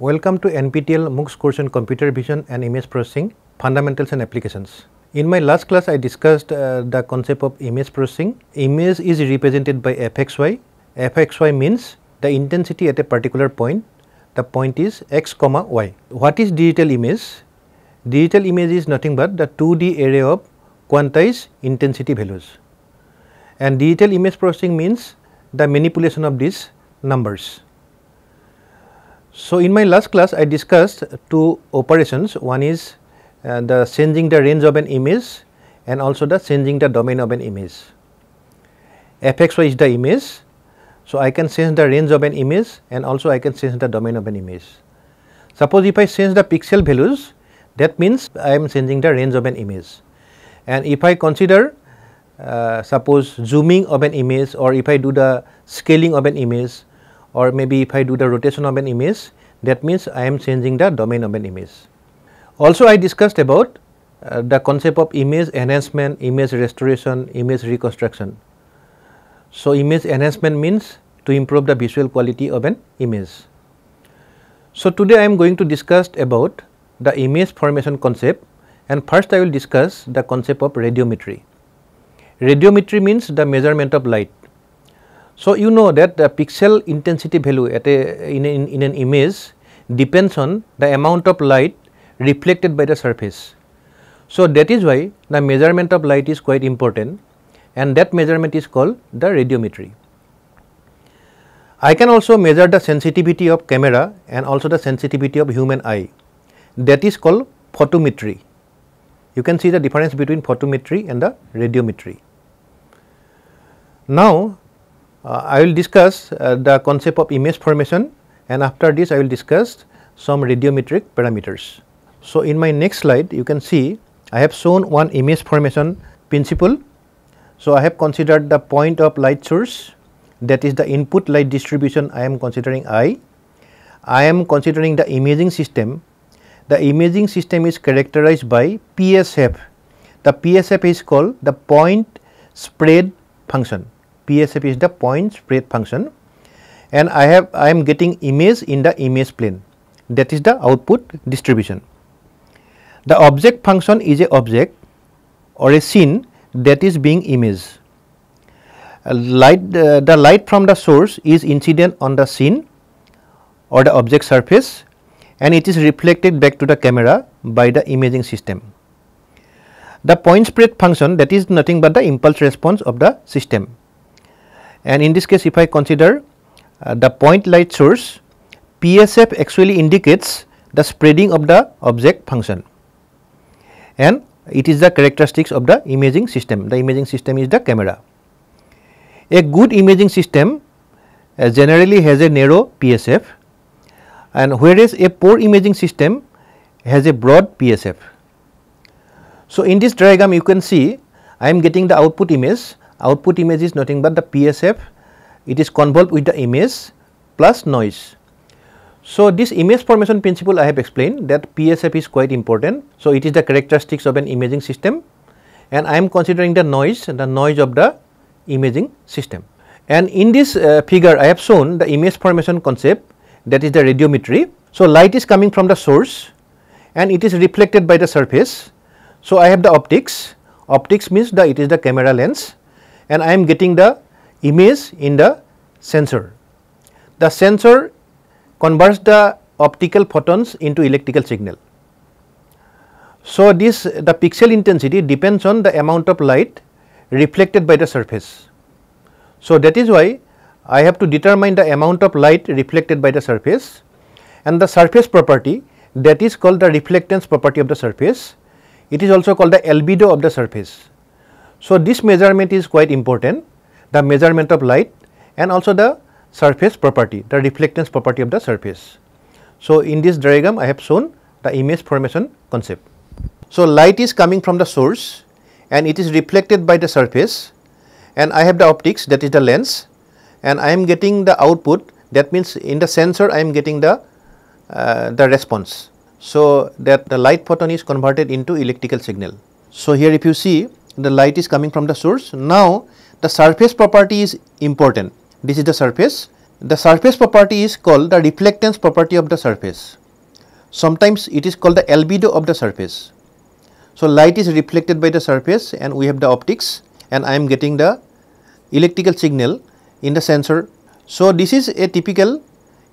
Welcome to NPTEL MOOC's course on Computer Vision and Image Processing Fundamentals and Applications. In my last class, I discussed uh, the concept of image processing. Image is represented by fxy. fxy means the intensity at a particular point. The point is x comma y. What is digital image? Digital image is nothing but the 2D array of quantized intensity values. And digital image processing means the manipulation of these numbers. So, in my last class I discussed two operations one is uh, the changing the range of an image and also the changing the domain of an image. fxy is the image. So, I can change the range of an image and also I can change the domain of an image. Suppose if I change the pixel values that means I am changing the range of an image and if I consider uh, suppose zooming of an image or if I do the scaling of an image or maybe if I do the rotation of an image that means I am changing the domain of an image. Also I discussed about uh, the concept of image enhancement, image restoration, image reconstruction. So, image enhancement means to improve the visual quality of an image. So, today I am going to discuss about the image formation concept and first I will discuss the concept of radiometry. Radiometry means the measurement of light. So, you know that the pixel intensity value at a, in, in, in an image depends on the amount of light reflected by the surface. So, that is why the measurement of light is quite important and that measurement is called the radiometry. I can also measure the sensitivity of camera and also the sensitivity of human eye that is called photometry. You can see the difference between photometry and the radiometry. Now, uh, I will discuss uh, the concept of image formation and after this I will discuss some radiometric parameters. So, in my next slide you can see I have shown one image formation principle. So, I have considered the point of light source that is the input light distribution I am considering I. I am considering the imaging system. The imaging system is characterized by PSF. The PSF is called the point spread function. PSF is the point spread function and I have I am getting image in the image plane that is the output distribution. The object function is a object or a scene that is being imaged. Uh, light uh, the light from the source is incident on the scene or the object surface and it is reflected back to the camera by the imaging system. The point spread function that is nothing but the impulse response of the system and in this case if I consider uh, the point light source PSF actually indicates the spreading of the object function and it is the characteristics of the imaging system. The imaging system is the camera. A good imaging system uh, generally has a narrow PSF and whereas a poor imaging system has a broad PSF. So, in this diagram you can see I am getting the output image output image is nothing but the PSF it is convolved with the image plus noise. So, this image formation principle I have explained that PSF is quite important. So, it is the characteristics of an imaging system and I am considering the noise the noise of the imaging system. And in this uh, figure I have shown the image formation concept that is the radiometry. So, light is coming from the source and it is reflected by the surface. So, I have the optics, optics means that it is the camera lens and I am getting the image in the sensor. The sensor converts the optical photons into electrical signal. So, this the pixel intensity depends on the amount of light reflected by the surface. So, that is why I have to determine the amount of light reflected by the surface and the surface property that is called the reflectance property of the surface. It is also called the albedo of the surface. So, this measurement is quite important, the measurement of light and also the surface property, the reflectance property of the surface. So, in this diagram I have shown the image formation concept. So, light is coming from the source and it is reflected by the surface and I have the optics that is the lens and I am getting the output that means in the sensor I am getting the, uh, the response. So, that the light photon is converted into electrical signal. So, here if you see the light is coming from the source. Now, the surface property is important. This is the surface. The surface property is called the reflectance property of the surface. Sometimes it is called the albedo of the surface. So, light is reflected by the surface and we have the optics and I am getting the electrical signal in the sensor. So, this is a typical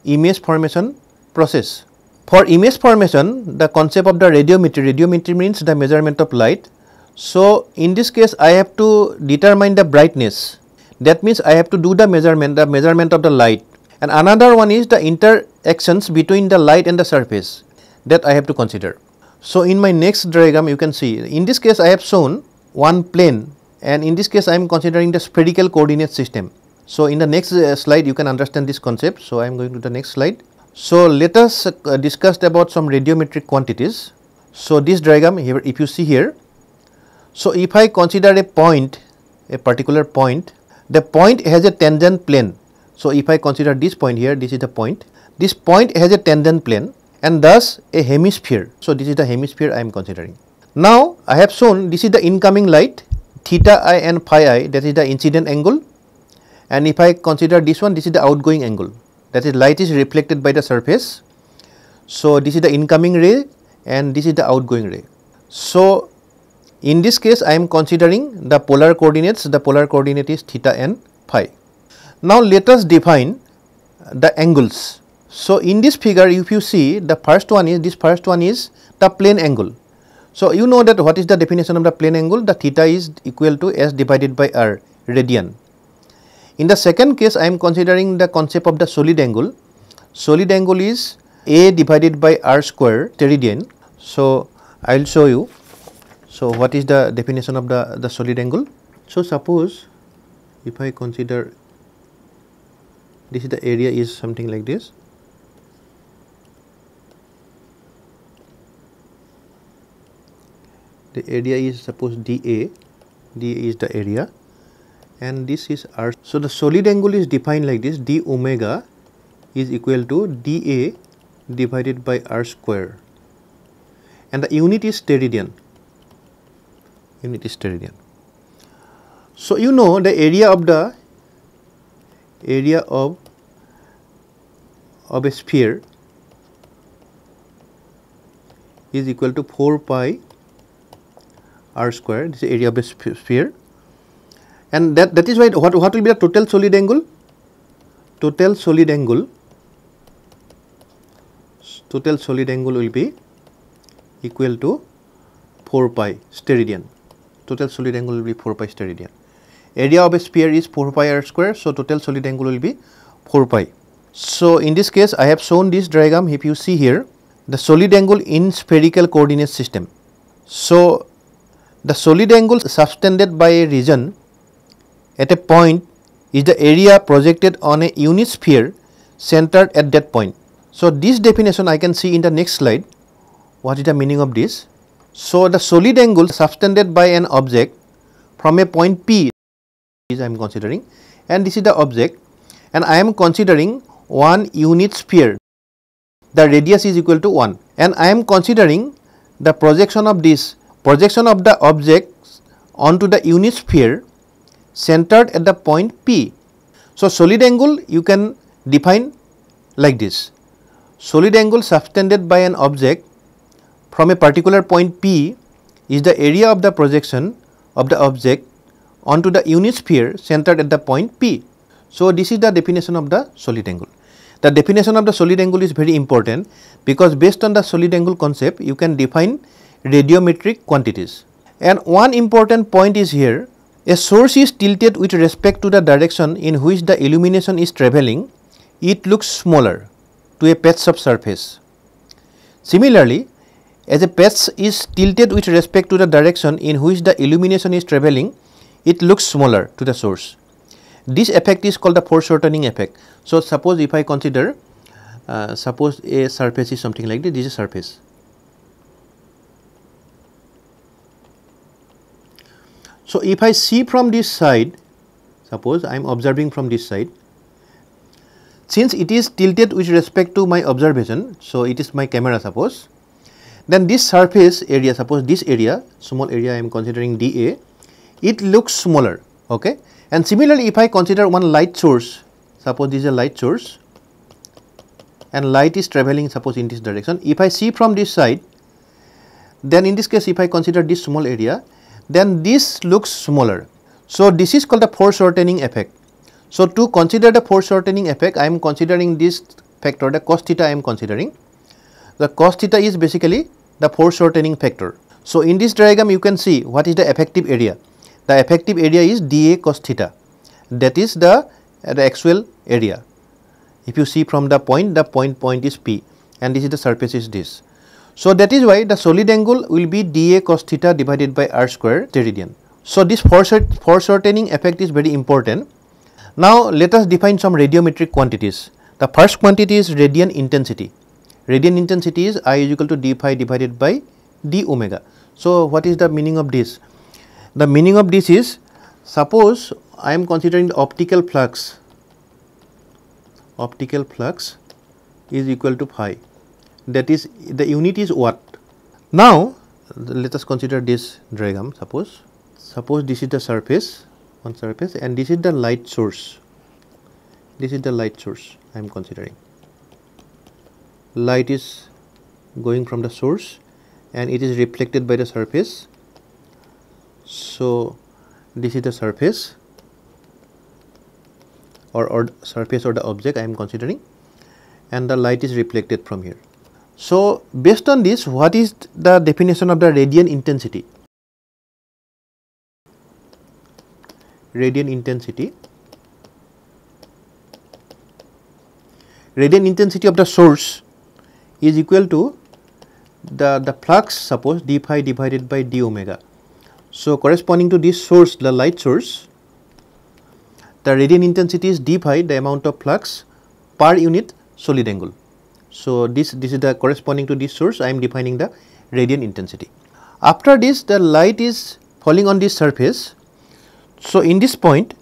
image formation process. For image formation, the concept of the radiometry, radiometry means the measurement of light so, in this case I have to determine the brightness that means I have to do the measurement the measurement of the light and another one is the interactions between the light and the surface that I have to consider. So, in my next diagram you can see in this case I have shown one plane and in this case I am considering the spherical coordinate system. So, in the next uh, slide you can understand this concept. So, I am going to the next slide. So, let us uh, discuss about some radiometric quantities. So, this diagram here if you see here so, if I consider a point, a particular point, the point has a tangent plane. So, if I consider this point here, this is the point, this point has a tangent plane and thus a hemisphere. So, this is the hemisphere I am considering. Now, I have shown this is the incoming light theta i and phi i that is the incident angle and if I consider this one this is the outgoing angle that is light is reflected by the surface. So, this is the incoming ray and this is the outgoing ray. So, in this case, I am considering the polar coordinates, the polar coordinate is theta and phi. Now, let us define the angles. So, in this figure if you see the first one is this first one is the plane angle. So, you know that what is the definition of the plane angle the theta is equal to s divided by r radian. In the second case I am considering the concept of the solid angle. Solid angle is a divided by r square radian. So, I will show you so, what is the definition of the, the solid angle? So, suppose if I consider this is the area is something like this. The area is suppose dA, dA is the area and this is R. So, the solid angle is defined like this d omega is equal to dA divided by R square and the unit is steradian unit is steradian. So, you know the area of the area of of a sphere is equal to 4 pi r square this is area of a sphere and that that is why what what will be the total solid angle total solid angle total solid angle will be equal to 4 pi steradian total solid angle will be 4 pi star radian. Area of a sphere is 4 pi r square, so total solid angle will be 4 pi. So, in this case I have shown this diagram if you see here the solid angle in spherical coordinate system. So, the solid angle subtended by a region at a point is the area projected on a unit sphere centered at that point. So, this definition I can see in the next slide what is the meaning of this. So the solid angle subtended by an object from a point P is I am considering and this is the object and I am considering one unit sphere. The radius is equal to 1 and I am considering the projection of this projection of the object onto the unit sphere centered at the point P. So solid angle you can define like this. Solid angle subtended by an object from a particular point P is the area of the projection of the object onto the unit sphere centered at the point P. So, this is the definition of the solid angle. The definition of the solid angle is very important because based on the solid angle concept you can define radiometric quantities. And one important point is here, a source is tilted with respect to the direction in which the illumination is travelling, it looks smaller to a patch of surface. Similarly, as a patch is tilted with respect to the direction in which the illumination is traveling, it looks smaller to the source. This effect is called the foreshortening effect. So, suppose if I consider, uh, suppose a surface is something like this, this is surface. So, if I see from this side, suppose I am observing from this side, since it is tilted with respect to my observation, so it is my camera suppose, then this surface area, suppose this area, small area I am considering dA, it looks smaller, okay. And similarly, if I consider one light source, suppose this is a light source and light is traveling suppose in this direction. If I see from this side, then in this case if I consider this small area, then this looks smaller. So, this is called the foreshortening effect. So, to consider the foreshortening effect, I am considering this factor the cos theta I am considering. The cos theta is basically the foreshortening factor. So, in this diagram you can see what is the effective area. The effective area is dA cos theta that is the, uh, the actual area. If you see from the point, the point point is P and this is the surface is this. So, that is why the solid angle will be dA cos theta divided by r square teridian. So, this foreshortening effect is very important. Now, let us define some radiometric quantities. The first quantity is radian intensity. Radiant intensity is I is equal to d phi divided by d omega. So, what is the meaning of this? The meaning of this is suppose I am considering the optical flux, optical flux is equal to phi that is the unit is watt. Now, let us consider this diagram suppose, suppose this is the surface one surface and this is the light source, this is the light source I am considering light is going from the source and it is reflected by the surface. So, this is the surface or, or surface or the object I am considering and the light is reflected from here. So, based on this what is the definition of the radiant intensity? Radiant intensity radiant intensity of the source is equal to the, the flux suppose d phi divided by d omega. So, corresponding to this source the light source the radiant intensity is d phi the amount of flux per unit solid angle. So, this, this is the corresponding to this source I am defining the radiant intensity. After this the light is falling on this surface. So, in this point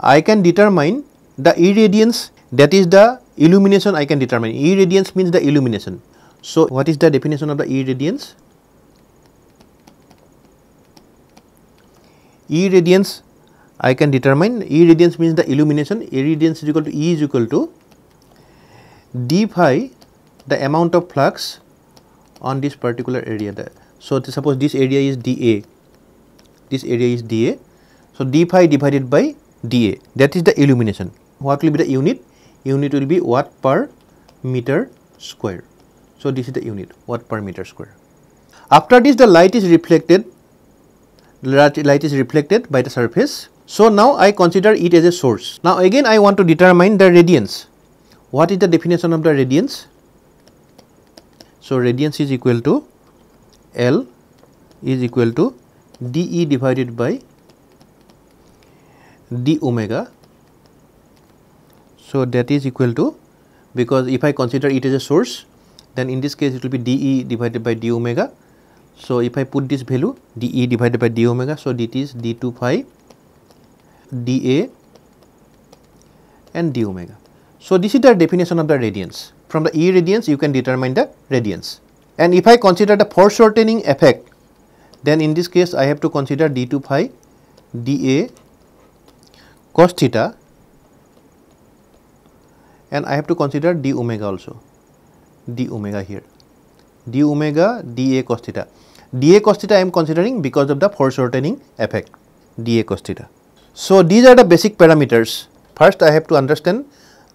I can determine the irradiance that is the Illumination I can determine. Irradiance means the illumination. So, what is the definition of the irradiance? Irradiance I can determine. Irradiance means the illumination. Irradiance is equal to E is equal to d phi the amount of flux on this particular area. There. So, suppose this area is dA, this area is dA. So, d phi divided by dA that is the illumination. What will be the unit? unit will be watt per meter square. So this is the unit watt per meter square. After this the light is reflected light is reflected by the surface. So now I consider it as a source. Now again I want to determine the radiance. What is the definition of the radiance? So radiance is equal to L is equal to dE divided by d omega so, that is equal to because if I consider it as a source then in this case it will be dE divided by d omega. So, if I put this value dE divided by d omega so that is d2 phi dA and d omega. So, this is the definition of the radians. From the E radians you can determine the radians. And if I consider the foreshortening effect then in this case I have to consider d2 phi dA cos theta and I have to consider d omega also d omega here d omega dA cos theta dA cos theta I am considering because of the foreshortening effect dA cos theta. So, these are the basic parameters first I have to understand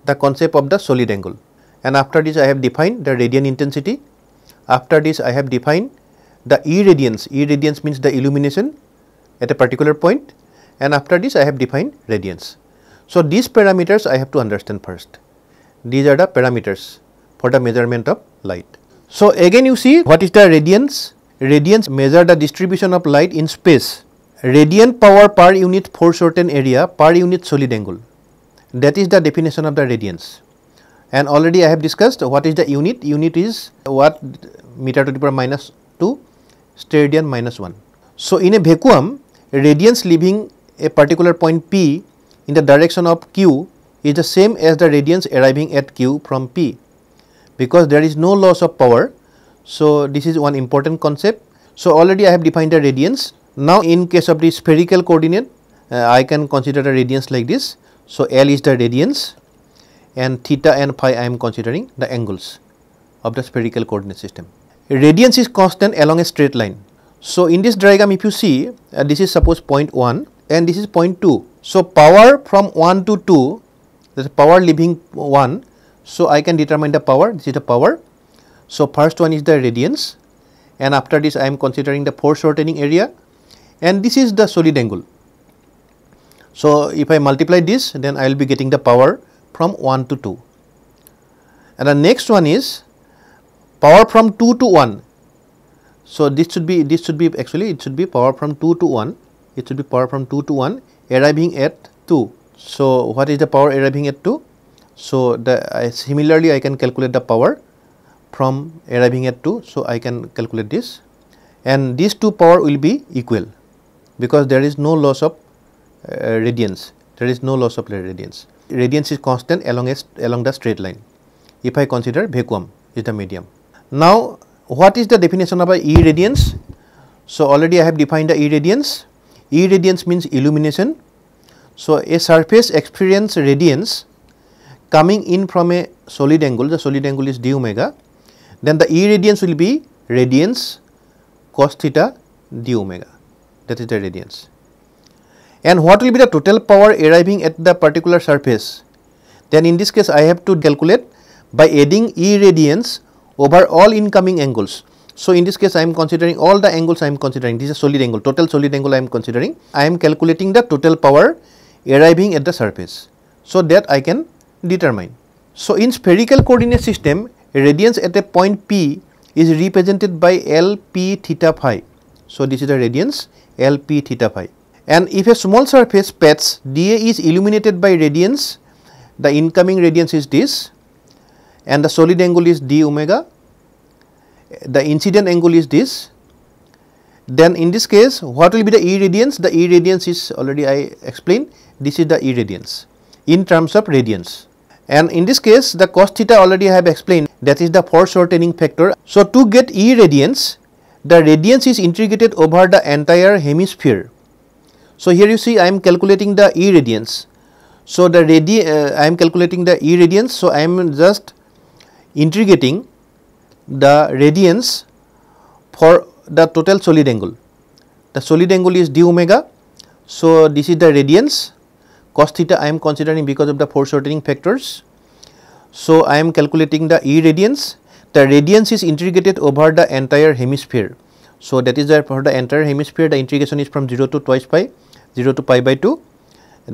the concept of the solid angle and after this I have defined the radian intensity after this I have defined the irradiance irradiance means the illumination at a particular point and after this I have defined radiance. So, these parameters I have to understand first. These are the parameters for the measurement of light. So, again you see what is the radiance? Radiance measure the distribution of light in space. Radiant power per unit force certain area per unit solid angle. That is the definition of the radiance. And already I have discussed what is the unit. Unit is what meter to the power minus 2 steradian minus minus 1. So, in a vacuum, radiance leaving a particular point P in the direction of Q is the same as the radians arriving at Q from P because there is no loss of power. So, this is one important concept. So, already I have defined the radians. Now, in case of the spherical coordinate, uh, I can consider the radians like this. So, L is the radians and theta and phi I am considering the angles of the spherical coordinate system. Radians is constant along a straight line. So, in this diagram if you see uh, this is suppose point 1 and this is point 2. So, power from 1 to 2 the power leaving 1. So, I can determine the power, this is the power. So, first one is the radians and after this I am considering the force shortening area and this is the solid angle. So, if I multiply this then I will be getting the power from 1 to 2. And the next one is power from 2 to 1. So, this should be this should be actually it should be power from 2 to 1 it should be power from 2 to 1 arriving at 2 so, what is the power arriving at 2? So, the uh, similarly I can calculate the power from arriving at 2. So, I can calculate this and these two power will be equal because there is no loss of uh, radiance, there is no loss of radiance. Radiance is constant along, a, along the straight line if I consider vacuum is the medium. Now, what is the definition of a E radiance? So, already I have defined the E radiance. E radiance means illumination so, a surface experience radiance coming in from a solid angle, the solid angle is d omega, then the E radiance will be radiance cos theta d omega, that is the radiance. And what will be the total power arriving at the particular surface? Then in this case, I have to calculate by adding E radiance over all incoming angles. So, in this case I am considering all the angles I am considering, this is solid angle, total solid angle I am considering. I am calculating the total power arriving at the surface. So, that I can determine. So, in spherical coordinate system, radiance at a point P is represented by L P theta phi. So, this is the radiance L P theta phi. And if a small surface patch dA is illuminated by radiance, the incoming radiance is this and the solid angle is d omega, the incident angle is this. Then in this case, what will be the irradiance? The irradiance is already I explained this is the irradiance in terms of radians. And in this case, the cos theta already I have explained that is the foreshortening factor. So, to get E radians, the radians is integrated over the entire hemisphere. So, here you see I am calculating the E radians. So, the radi uh, I am calculating the E radians. So, I am just integrating the radians for the total solid angle. The solid angle is d omega. So, this is the radians cos theta I am considering because of the force shortening factors. So, I am calculating the irradiance. The radiance is integrated over the entire hemisphere. So, that is for the entire hemisphere the integration is from 0 to twice pi 0 to pi by 2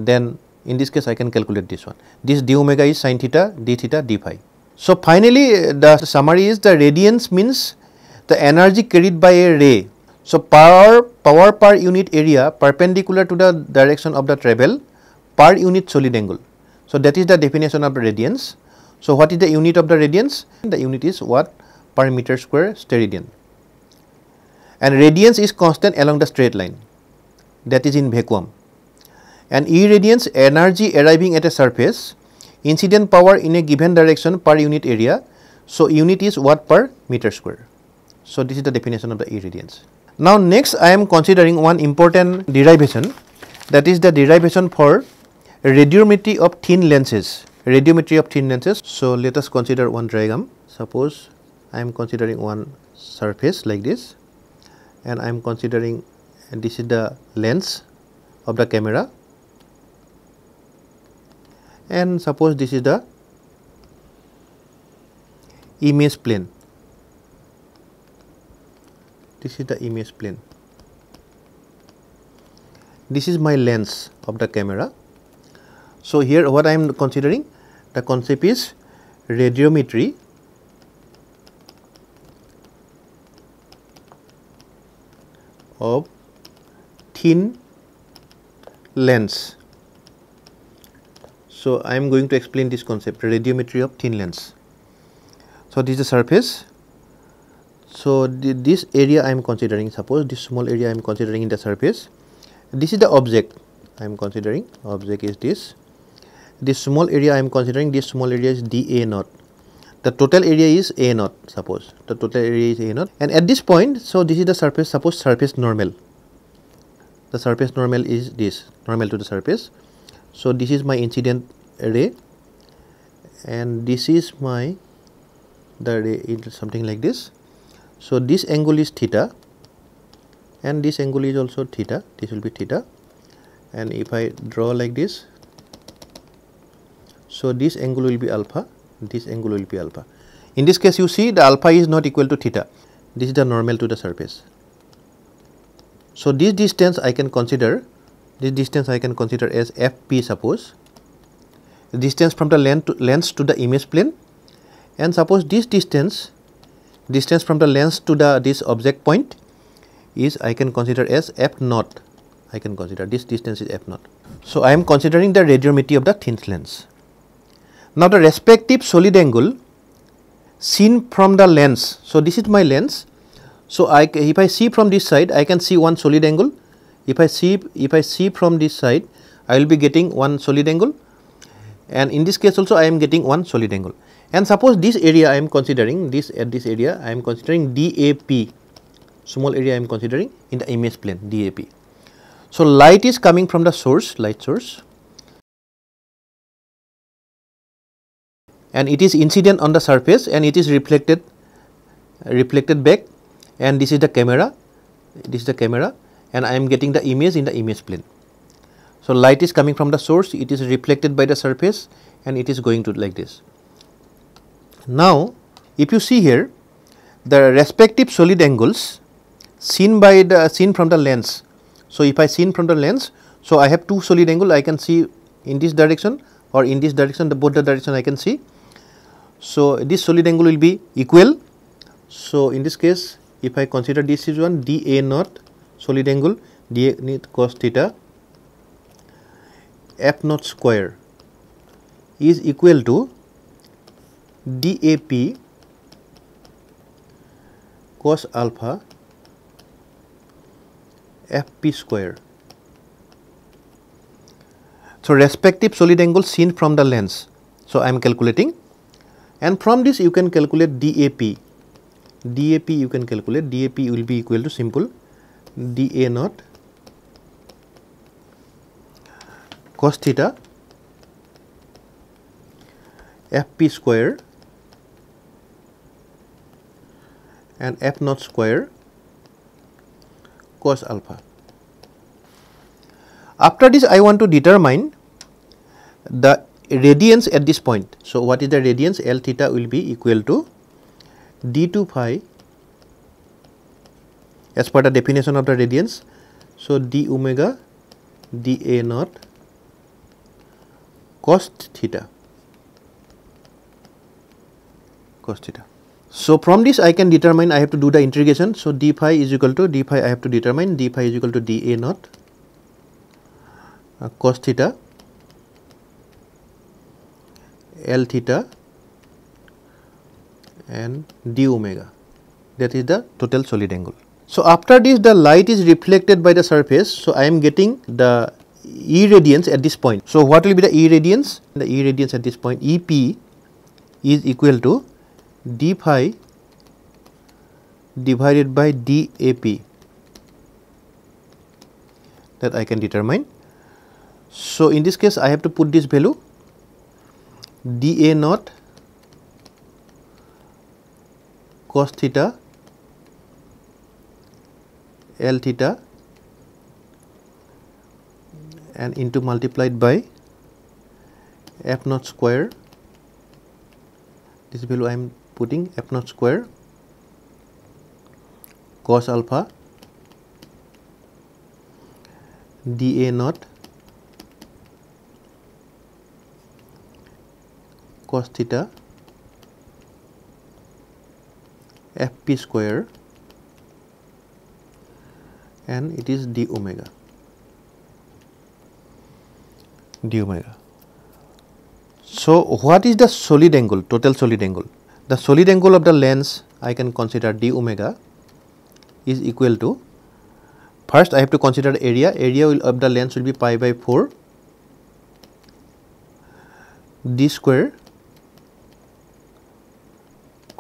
then in this case I can calculate this one. This d omega is sine theta d theta d phi. So, finally, the summary is the radiance means the energy carried by a ray. So, power, power per unit area perpendicular to the direction of the travel per unit solid angle. So, that is the definition of radians. So, what is the unit of the radians? The unit is what per meter square steradian. And radians is constant along the straight line that is in vacuum. And irradiance energy arriving at a surface incident power in a given direction per unit area. So, unit is watt per meter square. So, this is the definition of the irradiance. Now, next I am considering one important derivation that is the derivation for radiometry of thin lenses radiometry of thin lenses so let us consider one diagram suppose i am considering one surface like this and i am considering this is the lens of the camera and suppose this is the image plane this is the image plane this is my lens of the camera so, here what I am considering the concept is radiometry of thin lens. So, I am going to explain this concept radiometry of thin lens. So, this is the surface. So, the, this area I am considering suppose this small area I am considering in the surface. This is the object I am considering object is this this small area I am considering this small area is dA naught. The total area is A naught suppose the total area is A naught and at this point so this is the surface suppose surface normal. The surface normal is this normal to the surface. So this is my incident ray and this is my the ray something like this. So this angle is theta and this angle is also theta this will be theta and if I draw like this so, this angle will be alpha, this angle will be alpha. In this case, you see the alpha is not equal to theta, this is the normal to the surface. So, this distance I can consider, this distance I can consider as FP suppose, distance from the lens to, lens to the image plane and suppose this distance, distance from the lens to the this object point is I can consider as F naught, I can consider this distance is F naught. So, I am considering the radiometer of the thin lens. Now the respective solid angle seen from the lens. So this is my lens. So I, if I see from this side, I can see one solid angle. If I see if I see from this side, I will be getting one solid angle. And in this case also, I am getting one solid angle. And suppose this area I am considering this at this area I am considering DAP, small area I am considering in the image plane DAP. So light is coming from the source, light source and it is incident on the surface and it is reflected reflected back and this is the camera this is the camera and I am getting the image in the image plane. So, light is coming from the source it is reflected by the surface and it is going to like this. Now, if you see here the respective solid angles seen by the seen from the lens. So, if I seen from the lens so I have two solid angle I can see in this direction or in this direction the both the direction I can see so, this solid angle will be equal. So, in this case if I consider this is one dA naught solid angle dA naught cos theta f naught square is equal to dAp cos alpha fp square. So, respective solid angle seen from the lens. So, I am calculating and from this you can calculate DAP. DAP you can calculate DAP will be equal to simple DA naught cos theta FP square and F naught square cos alpha. After this I want to determine the radians at this point. So, what is the radians? L theta will be equal to d2 phi as per the definition of the radians. So, d omega d a naught cos theta cos theta. So, from this I can determine I have to do the integration. So, d phi is equal to d phi I have to determine d phi is equal to d a naught uh, cos theta L theta and d omega that is the total solid angle. So, after this the light is reflected by the surface. So, I am getting the E radiance at this point. So, what will be the E radiance? The E radiance at this point E p is equal to d phi divided by d a p that I can determine. So, in this case I have to put this value dA naught cos theta L theta and into multiplied by f naught square this value I am putting f naught square cos alpha dA naught cos theta fp square and it is d omega d omega. So, what is the solid angle total solid angle? The solid angle of the lens I can consider d omega is equal to first I have to consider area area will, of the lens will be pi by 4 d square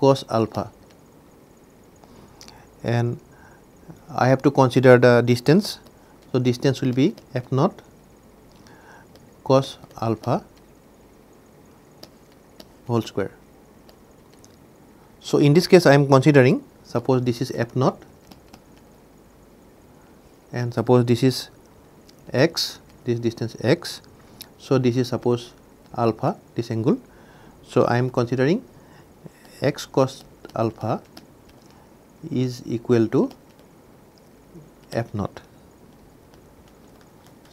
cos alpha and I have to consider the distance. So, distance will be f naught cos alpha whole square. So, in this case I am considering suppose this is f naught and suppose this is x this distance x. So, this is suppose alpha this angle. So, I am considering x cos alpha is equal to f naught.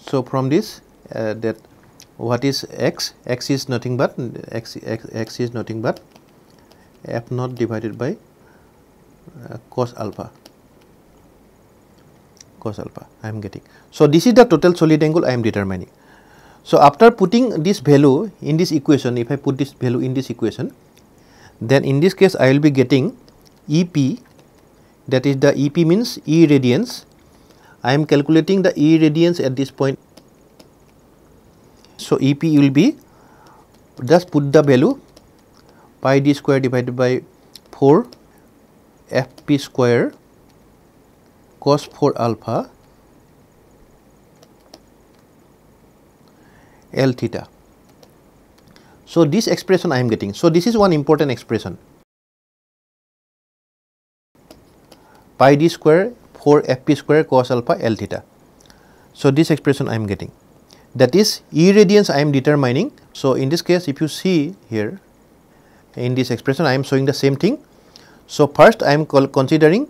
So, from this uh, that what is x? x is nothing but x, x, x is nothing but f naught divided by uh, cos alpha cos alpha I am getting. So, this is the total solid angle I am determining. So, after putting this value in this equation if I put this value in this equation then in this case I will be getting EP that is the EP means E radians. I am calculating the E radians at this point. So EP will be just put the value pi d square divided by 4 fp square cos 4 alpha L theta. So this expression I am getting. So this is one important expression. Pi d square 4 fp square cos alpha l theta. So this expression I am getting. That is E radians I am determining. So in this case if you see here in this expression I am showing the same thing. So first I am considering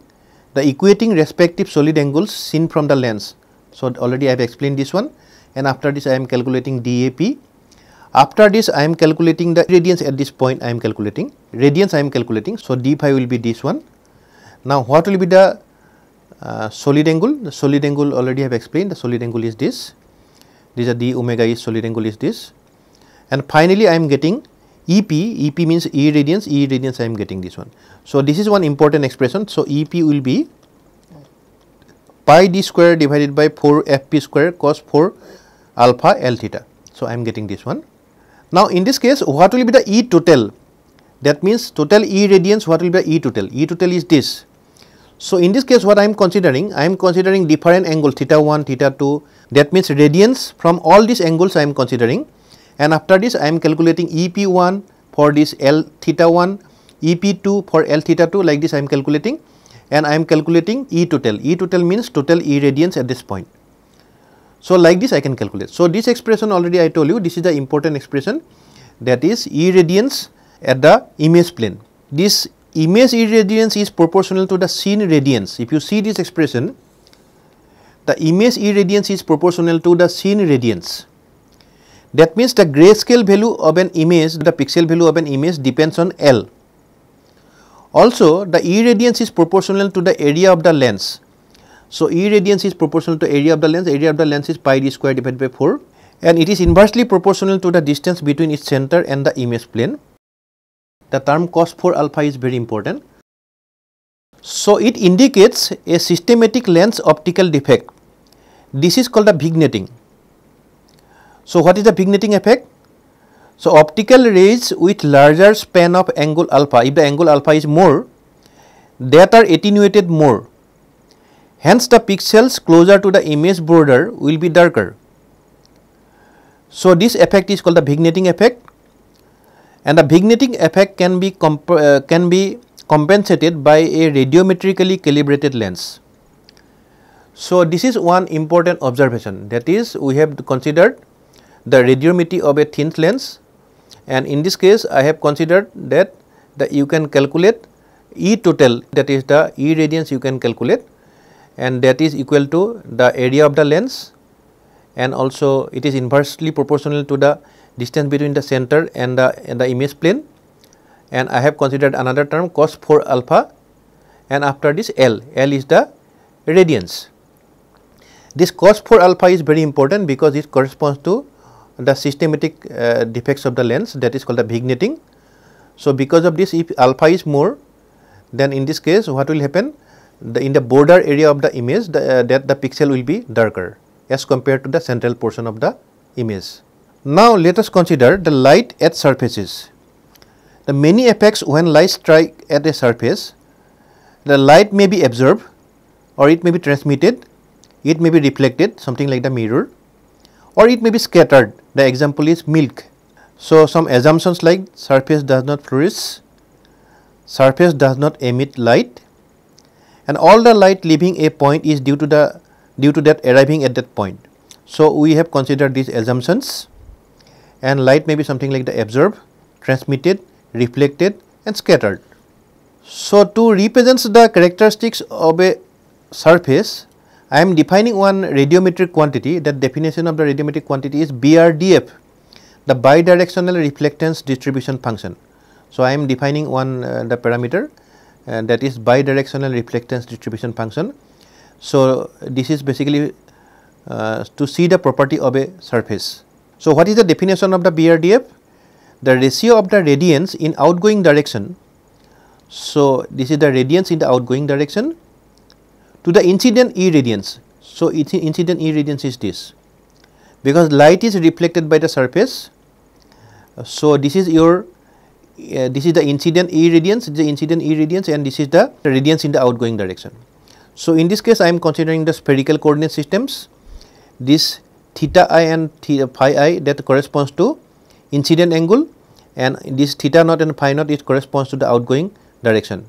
the equating respective solid angles seen from the lens. So already I have explained this one and after this I am calculating DAP after this, I am calculating the radians at this point I am calculating, radians I am calculating, so d phi will be this one. Now, what will be the uh, solid angle? The solid angle already I have explained, the solid angle is this, these are d omega is solid angle is this. And finally, I am getting EP, EP means E radians, E radians I am getting this one. So, this is one important expression, so EP will be pi d square divided by 4 fp square cos 4 alpha l theta. So, I am getting this one. Now, in this case, what will be the E total? That means total E radiance. what will be the E total? E total is this. So, in this case, what I am considering? I am considering different angle theta 1, theta 2, that means radiance from all these angles I am considering. And after this, I am calculating EP1 for this L theta 1, EP2 for L theta 2, like this I am calculating. And I am calculating E total. E total means total E radiance at this point. So, like this I can calculate. So, this expression already I told you this is the important expression that is irradiance at the image plane. This image irradiance is proportional to the scene radiance. If you see this expression, the image irradiance is proportional to the scene radiance. That means the grayscale value of an image, the pixel value of an image depends on L. Also, the irradiance is proportional to the area of the lens. So E radians is proportional to area of the lens, area of the lens is pi d square divided by 4 and it is inversely proportional to the distance between its center and the image plane. The term cos 4 alpha is very important. So it indicates a systematic lens optical defect. This is called the vignetting. So what is the vignetting effect? So optical rays with larger span of angle alpha, if the angle alpha is more, that are attenuated more Hence, the pixels closer to the image border will be darker. So, this effect is called the vignetting effect and the vignetting effect can be, uh, can be compensated by a radiometrically calibrated lens. So, this is one important observation that is we have considered the radiometry of a thin lens and in this case I have considered that the, you can calculate E total that is the E radians you can calculate and that is equal to the area of the lens and also it is inversely proportional to the distance between the center and the, and the image plane and I have considered another term cos 4 alpha and after this L, L is the radians. This cos 4 alpha is very important because it corresponds to the systematic uh, defects of the lens that is called the vignetting. So, because of this if alpha is more then in this case what will happen the, in the border area of the image the, uh, that the pixel will be darker as compared to the central portion of the image. Now let us consider the light at surfaces. The many effects when light strike at a surface, the light may be absorbed or it may be transmitted, it may be reflected something like the mirror or it may be scattered. The example is milk. So some assumptions like surface does not fluoresce, surface does not emit light, and all the light leaving a point is due to the due to that arriving at that point. So, we have considered these assumptions and light may be something like the absorbed, transmitted, reflected and scattered. So, to represent the characteristics of a surface, I am defining one radiometric quantity that definition of the radiometric quantity is BRDF the bidirectional reflectance distribution function. So, I am defining one uh, the parameter and that is bidirectional reflectance distribution function. So, this is basically uh, to see the property of a surface. So, what is the definition of the BRDF? The ratio of the radiance in outgoing direction. So, this is the radiance in the outgoing direction to the incident irradiance. So, incident irradiance is this because light is reflected by the surface. So, this is your uh, this is the incident E radiance, the incident E radiance and this is the radiance in the outgoing direction. So, in this case I am considering the spherical coordinate systems, this theta i and theta uh, phi i that corresponds to incident angle and this theta naught and phi naught it corresponds to the outgoing direction.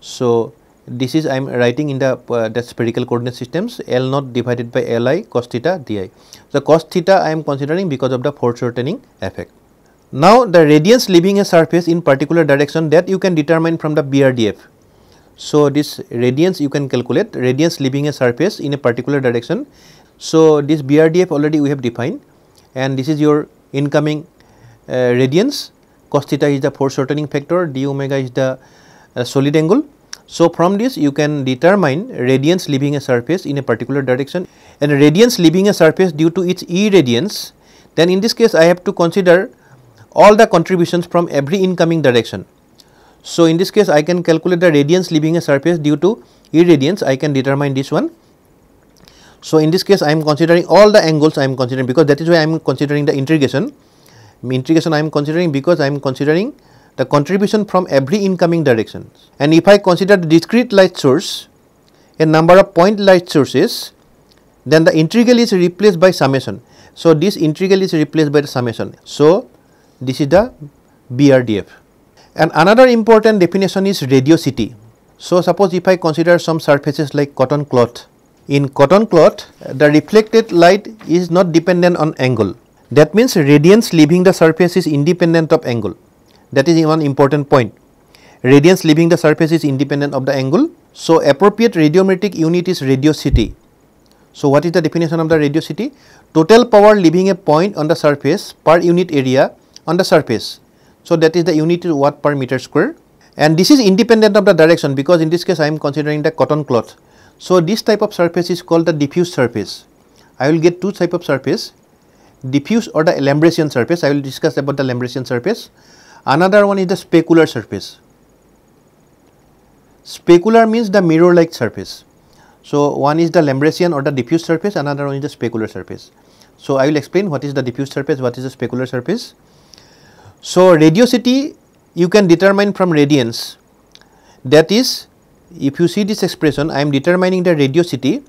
So, this is I am writing in the, uh, the spherical coordinate systems L naught divided by L i cos theta d i. The so, cos theta I am considering because of the foreshortening effect. Now the radiance leaving a surface in particular direction that you can determine from the BRDF. So this radiance you can calculate radiance leaving a surface in a particular direction. So this BRDF already we have defined and this is your incoming uh, radiance cos theta is the force shortening factor d omega is the uh, solid angle. So from this you can determine radiance leaving a surface in a particular direction and radiance leaving a surface due to its e radiance. then in this case I have to consider all the contributions from every incoming direction. So, in this case I can calculate the radiance leaving a surface due to irradiance I can determine this one. So, in this case I am considering all the angles I am considering because that is why I am considering the integration. Integration I am considering because I am considering the contribution from every incoming direction. And if I consider the discrete light source a number of point light sources then the integral is replaced by summation. So, this integral is replaced by the summation. So, this is the BRDF. And another important definition is radiosity. So, suppose if I consider some surfaces like cotton cloth. In cotton cloth, the reflected light is not dependent on angle. That means radiance leaving the surface is independent of angle. That is one important point. Radiance leaving the surface is independent of the angle. So, appropriate radiometric unit is radiosity. So, what is the definition of the radiosity? Total power leaving a point on the surface per unit area on the surface. So, that is the unit watt per meter square and this is independent of the direction because in this case I am considering the cotton cloth. So, this type of surface is called the diffuse surface. I will get two type of surface diffuse or the lambration surface. I will discuss about the lambration surface. Another one is the specular surface. Specular means the mirror like surface. So, one is the Lambrasian or the diffuse surface, another one is the specular surface. So, I will explain what is the diffuse surface, what is the specular surface. So, radiosity you can determine from radiance. that is if you see this expression I am determining the radiosity.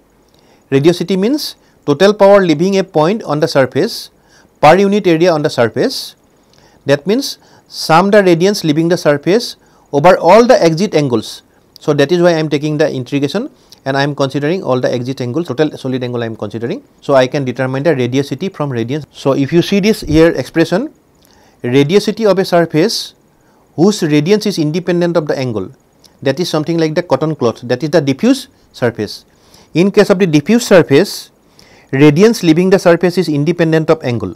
Radiosity means total power leaving a point on the surface per unit area on the surface that means sum the radiance leaving the surface over all the exit angles. So, that is why I am taking the integration and I am considering all the exit angles total solid angle I am considering. So, I can determine the radiosity from radiance. So, if you see this here expression radiosity of a surface whose radiance is independent of the angle that is something like the cotton cloth that is the diffuse surface. In case of the diffuse surface, radiance leaving the surface is independent of angle.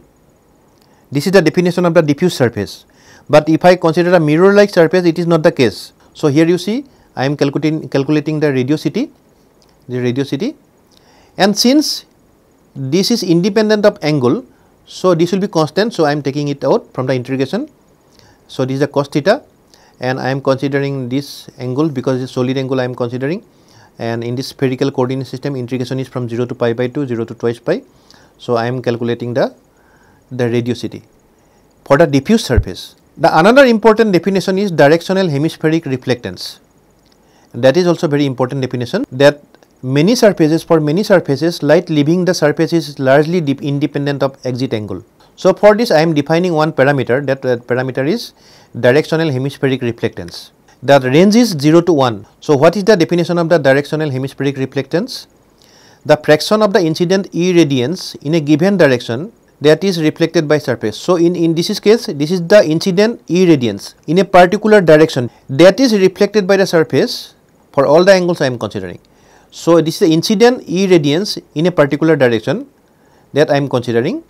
This is the definition of the diffuse surface. But if I consider a mirror like surface, it is not the case. So, here you see I am calculating, calculating the radiosity, the radiosity and since this is independent of angle, so, this will be constant. So, I am taking it out from the integration. So, this is the cos theta and I am considering this angle because it's solid angle I am considering and in this spherical coordinate system integration is from 0 to pi by 2, 0 to twice pi. So, I am calculating the, the radiosity. For the diffuse surface, the another important definition is directional hemispheric reflectance. That is also very important definition that many surfaces for many surfaces light leaving the surface is largely independent of exit angle. So, for this I am defining one parameter that parameter is directional hemispheric reflectance. The range is 0 to 1. So, what is the definition of the directional hemispheric reflectance? The fraction of the incident irradiance in a given direction that is reflected by surface. So, in, in this case this is the incident irradiance in a particular direction that is reflected by the surface for all the angles I am considering. So, this is the incident irradiance in a particular direction that I am considering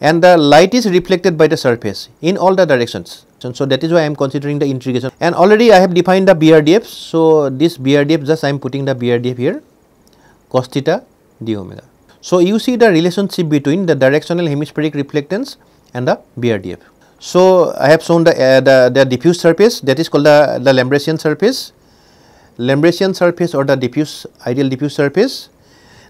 and the light is reflected by the surface in all the directions. So, that is why I am considering the integration and already I have defined the BRDF. So, this BRDF just I am putting the BRDF here cos theta d omega. So, you see the relationship between the directional hemispheric reflectance and the BRDF. So, I have shown the, uh, the, the diffuse surface that is called the, the Lambrasian surface Lambertian surface or the diffuse ideal diffuse surface.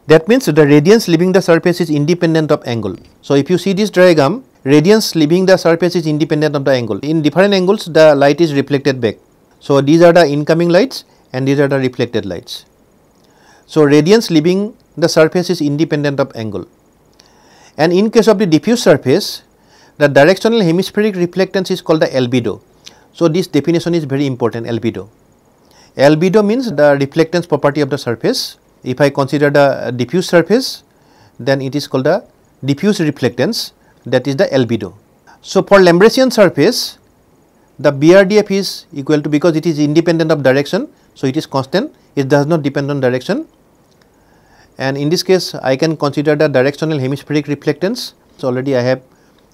That means the radiance leaving the surface is independent of angle. So, if you see this diagram, radiance leaving the surface is independent of the angle. In different angles, the light is reflected back. So, these are the incoming lights and these are the reflected lights. So, radiance leaving the surface is independent of angle. And in case of the diffuse surface, the directional hemispheric reflectance is called the albedo. So, this definition is very important albedo. Albedo means the reflectance property of the surface. If I consider the diffuse surface, then it is called the diffuse reflectance that is the albedo. So, for Lambertian surface, the BRDF is equal to because it is independent of direction. So, it is constant, it does not depend on direction. And in this case, I can consider the directional hemispheric reflectance. So, already I have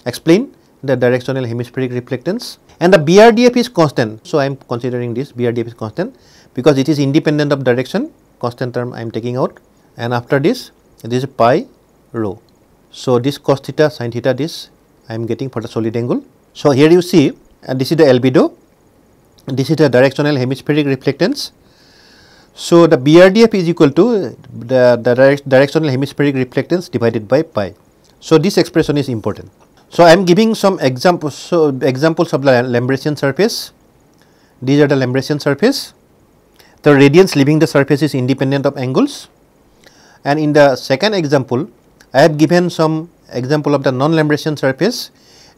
explained the directional hemispheric reflectance and the BRDF is constant. So, I am considering this BRDF is constant because it is independent of direction constant term I am taking out and after this this is pi rho. So, this cos theta sin theta this I am getting for the solid angle. So, here you see uh, this is the albedo, this is the directional hemispheric reflectance. So, the BRDF is equal to the, the direct, directional hemispheric reflectance divided by pi. So, this expression is important. So, I am giving some examples, so examples of the Lambertian surface. These are the Lambertian surface. The radiance leaving the surface is independent of angles. And in the second example, I have given some example of the non lambertian surface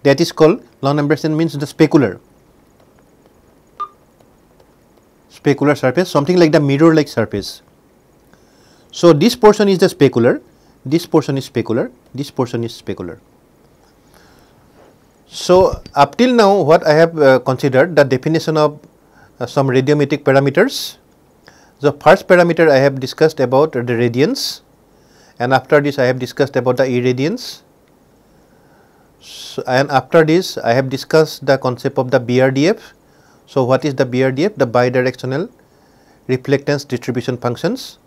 that is called non lambertian means the specular. Specular surface, something like the mirror-like surface. So, this portion is the specular, this portion is specular, this portion is specular. So, up till now what I have uh, considered the definition of uh, some radiometric parameters. The first parameter I have discussed about the radiance, and after this I have discussed about the irradiance. So, and after this I have discussed the concept of the BRDF. So, what is the BRDF? The bidirectional reflectance distribution functions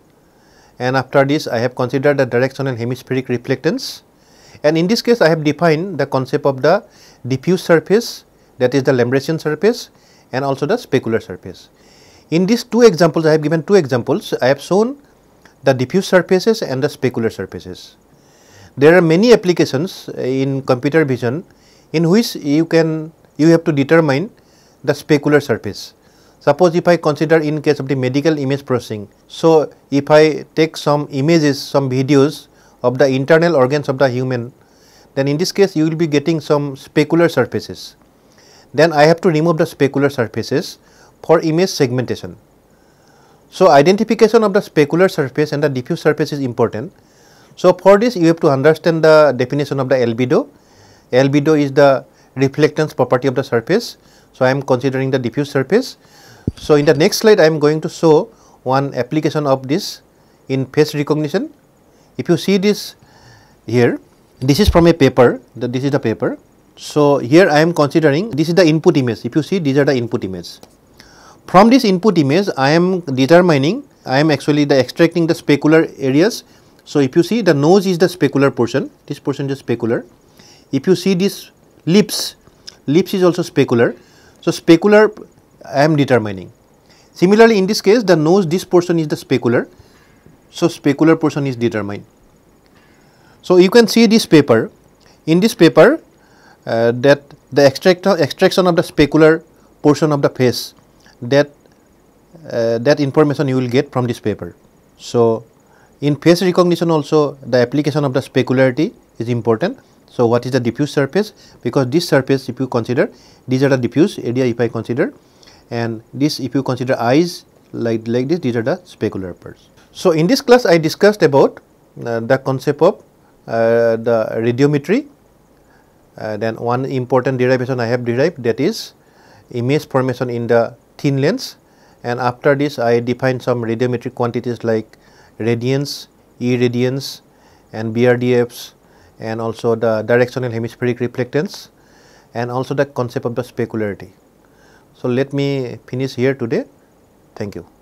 and after this I have considered the directional hemispheric reflectance and in this case I have defined the concept of the diffuse surface that is the Lambertian surface and also the specular surface. In these two examples, I have given two examples, I have shown the diffuse surfaces and the specular surfaces. There are many applications in computer vision in which you can you have to determine the specular surface. Suppose if I consider in case of the medical image processing, so if I take some images, some videos of the internal organs of the human then in this case you will be getting some specular surfaces. Then I have to remove the specular surfaces for image segmentation. So, identification of the specular surface and the diffuse surface is important. So, for this you have to understand the definition of the albedo. Albedo is the reflectance property of the surface. So, I am considering the diffuse surface. So, in the next slide I am going to show one application of this in face recognition. If you see this here, this is from a paper, this is the paper. So, here I am considering this is the input image. If you see, these are the input image. From this input image, I am determining, I am actually the extracting the specular areas. So, if you see the nose is the specular portion, this portion is specular. If you see this lips, lips is also specular. So, specular I am determining. Similarly, in this case, the nose, this portion is the specular. So, specular portion is determined. So, you can see this paper. In this paper uh, that the extract extraction of the specular portion of the face that uh, that information you will get from this paper. So, in face recognition also the application of the specularity is important. So, what is the diffuse surface? Because this surface if you consider these are the diffuse area if I consider and this if you consider eyes like, like this these are the specular parts. So, in this class I discussed about uh, the concept of uh, the radiometry uh, then one important derivation I have derived that is image formation in the thin lens and after this I define some radiometric quantities like radiance, irradiance and BRDFs and also the directional hemispheric reflectance and also the concept of the specularity. So, let me finish here today. Thank you.